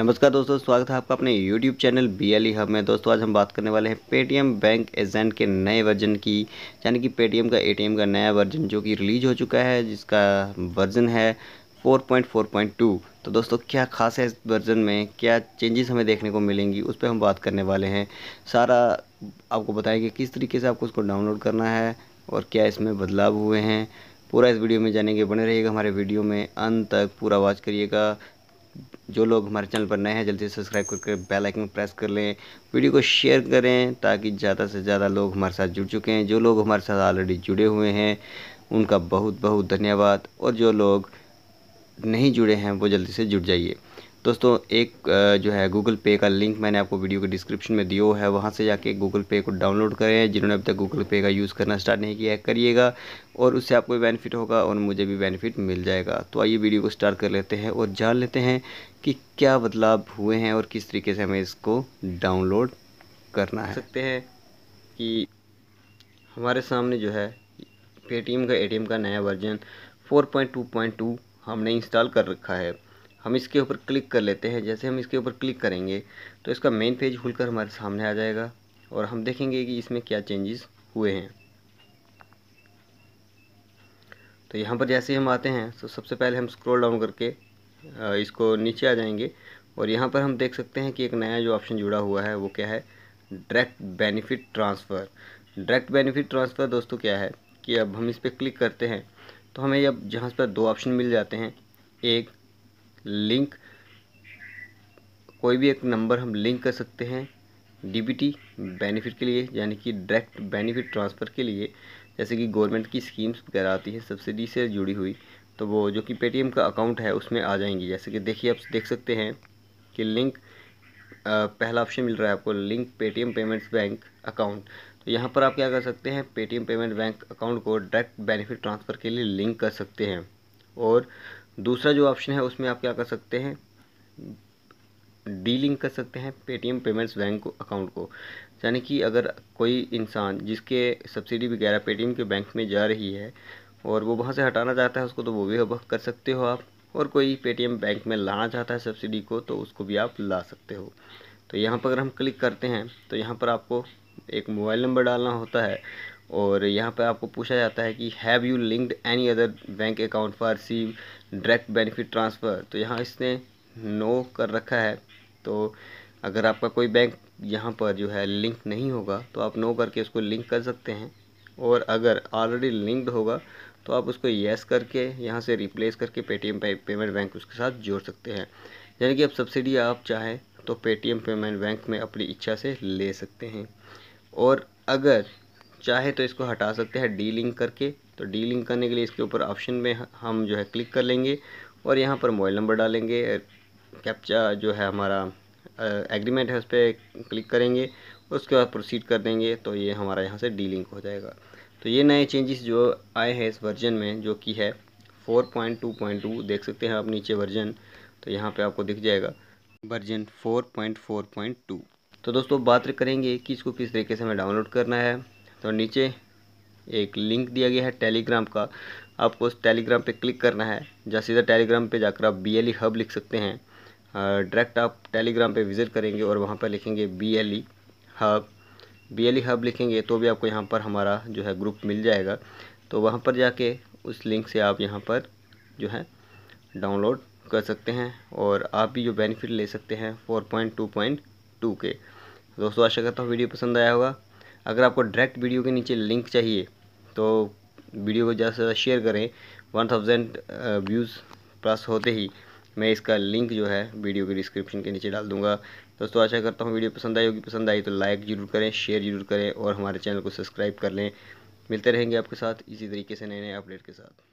नमस्कार दोस्तों स्वागत है आपका अपने YouTube channel B L hub में दोस्तों आज हम बात करने वाले हैं पेटीएम बैंक एजेंट के नए वर्जन की यानी कि पेटीएम का एटीएम का नया वर्जन जो कि रिलीज हो चुका है जिसका वर्जन है 4.4.2 तो दोस्तों क्या खास है इस वर्जन में क्या चेंजेस हमें देखने को मिलेंगी उस पर हम बात करने वाले हैं सारा आपको बताएंगे किस तरीके से आपको उसको डाउनलोड करना है और क्या इसमें बदलाव हुए हैं पूरा इस वीडियो में जानेंगे बने रहिएगा हमारे वीडियो में अंत तक पूरा वॉच करिएगा जो लोग हमारे चैनल पर नए हैं जल्दी से सब्सक्राइब करके बेल आइकन प्रेस कर लें वीडियो को शेयर करें ताकि ज़्यादा से ज़्यादा लोग हमारे साथ जुड़ चुके हैं जो लोग हमारे साथ ऑलरेडी जुड़े हुए हैं उनका बहुत बहुत धन्यवाद और जो लोग नहीं जुड़े हैं वो जल्दी से जुड़ जाइए दोस्तों एक जो है गूगल पे का लिंक मैंने आपको वीडियो के डिस्क्रिप्शन में दियो है वहाँ से जाके गूगल पे को डाउनलोड करें जिन्होंने अब तक गूगल पे का यूज़ करना स्टार्ट नहीं किया है करिएगा और उससे आपको बेनिफिट होगा और मुझे भी बेनिफिट मिल जाएगा तो आइए वीडियो को स्टार्ट कर लेते हैं और जान लेते हैं कि क्या बदलाव हुए हैं और किस तरीके से हमें इसको डाउनलोड करना है सकते हैं कि हमारे सामने जो है पेटीएम का ए का नया वर्जन फोर हमने इंस्टॉल कर रखा है हम इसके ऊपर क्लिक कर लेते हैं जैसे हम इसके ऊपर क्लिक करेंगे तो इसका मेन पेज खुलकर हमारे सामने आ जाएगा और हम देखेंगे कि इसमें क्या चेंजेस हुए हैं तो यहाँ पर जैसे ही हम आते हैं तो सबसे पहले हम स्क्रॉल डाउन करके इसको नीचे आ जाएंगे और यहाँ पर हम देख सकते हैं कि एक नया जो ऑप्शन जुड़ा हुआ है वो क्या है direct benefit transfer direct benefit transfer दोस्तों क्या है कि अब हम इस पर क्लिक करते हैं तो हमें अब जहाँ पर दो ऑप्शन मिल जाते हैं एक लिंक कोई भी एक नंबर हम लिंक कर सकते हैं टी बेनिफिट के लिए यानी कि डायरेक्ट बेनिफिट ट्रांसफ़र के लिए जैसे कि गवर्नमेंट की स्कीम्स वगैरह आती है सब्सिडी से जुड़ी हुई तो वो जो कि पेटीएम का अकाउंट है उसमें आ जाएंगी जैसे कि देखिए आप देख सकते हैं कि लिंक पहला ऑप्शन मिल रहा है आपको link Paytm payments bank account तो यहाँ पर आप क्या कर सकते हैं पेटीएम पेमेंट बैंक अकाउंट को डायरेक्ट बेनिफिट ट्रांसफ़र के लिए लिंक कर सकते हैं और दूसरा जो ऑप्शन है उसमें आप क्या कर सकते हैं डी लिंक कर सकते हैं पेटीएम पेमेंट्स बैंक को अकाउंट को यानी कि अगर कोई इंसान जिसके सब्सिडी वगैरह पेटीएम के बैंक में जा रही है और वो वहाँ से हटाना चाहता है उसको तो वो भी वह कर सकते हो आप और कोई पेटीएम बैंक में लाना चाहता है सब्सिडी को तो उसको भी आप ला सकते हो तो यहाँ पर अगर हम क्लिक करते हैं तो यहाँ पर आपको एक मोबाइल नंबर डालना होता है और यहाँ पर आपको पूछा जाता है कि have you linked any other bank account for receive direct benefit transfer तो यहाँ इसने नो कर रखा है तो अगर आपका कोई बैंक यहाँ पर जो है लिंक नहीं होगा तो आप नो करके उसको लिंक कर सकते हैं और अगर ऑलरेडी लिंक्ड होगा तो आप उसको येस करके यहाँ से रिप्लेस करके पेटीएम पे, पेमेंट बैंक उसके साथ जोड़ सकते हैं यानी कि अब सब्सिडी आप चाहें तो पेटीएम पेमेंट बैंक में अपनी इच्छा से ले सकते हैं और अगर चाहे तो इसको हटा सकते हैं डी लिंक करके तो डी लिंक करने के लिए इसके ऊपर ऑप्शन में हम जो है क्लिक कर लेंगे और यहाँ पर मोबाइल नंबर डालेंगे कैप्चा जो है हमारा एग्रीमेंट है उस पर क्लिक करेंगे उसके बाद प्रोसीड कर देंगे तो ये हमारा यहाँ से डी लिंक हो जाएगा तो ये नए चेंजेस जो आए हैं इस वर्जन में जो कि है 4.2.2 देख सकते हैं आप नीचे वर्जन तो यहाँ पे आपको दिख जाएगा वर्जन 4.4.2 तो दोस्तों बात करेंगे कि इसको किस तरीके से हमें डाउनलोड करना है तो नीचे एक लिंक दिया गया है टेलीग्राम का आपको उस टेलीग्राम पे क्लिक करना है या सीधा टेलीग्राम पे जाकर आप बी एल ई हब लिख सकते हैं डायरेक्ट आप टेलीग्राम पे विज़िट करेंगे और वहाँ पर लिखेंगे B L E hub B L E hub लिखेंगे तो भी आपको यहाँ पर हमारा जो है ग्रुप मिल जाएगा तो वहाँ पर जाके उस लिंक से आप यहाँ पर जो है डाउनलोड कर सकते हैं और आप भी जो बेनिफिट ले सकते हैं four point two point two के दोस्तों आशा करता हूँ वीडियो पसंद आया होगा अगर आपको डायरेक्ट वीडियो के नीचे लिंक चाहिए तो वीडियो को ज़्यादा से ज़्यादा शेयर करें वन थाउजेंड व्यूज़ प्लस होते ही मैं इसका लिंक जो है वीडियो के डिस्क्रिप्शन के नीचे डाल दूंगा दोस्तों आशा करता हूँ वीडियो पसंद आई होगी पसंद आई तो लाइक ज़रूर करें शेयर ज़रूर करें और हमारे चैनल को सब्सक्राइब कर लें मिलते रहेंगे आपके साथ इसी तरीके से नए नए अपडेट के साथ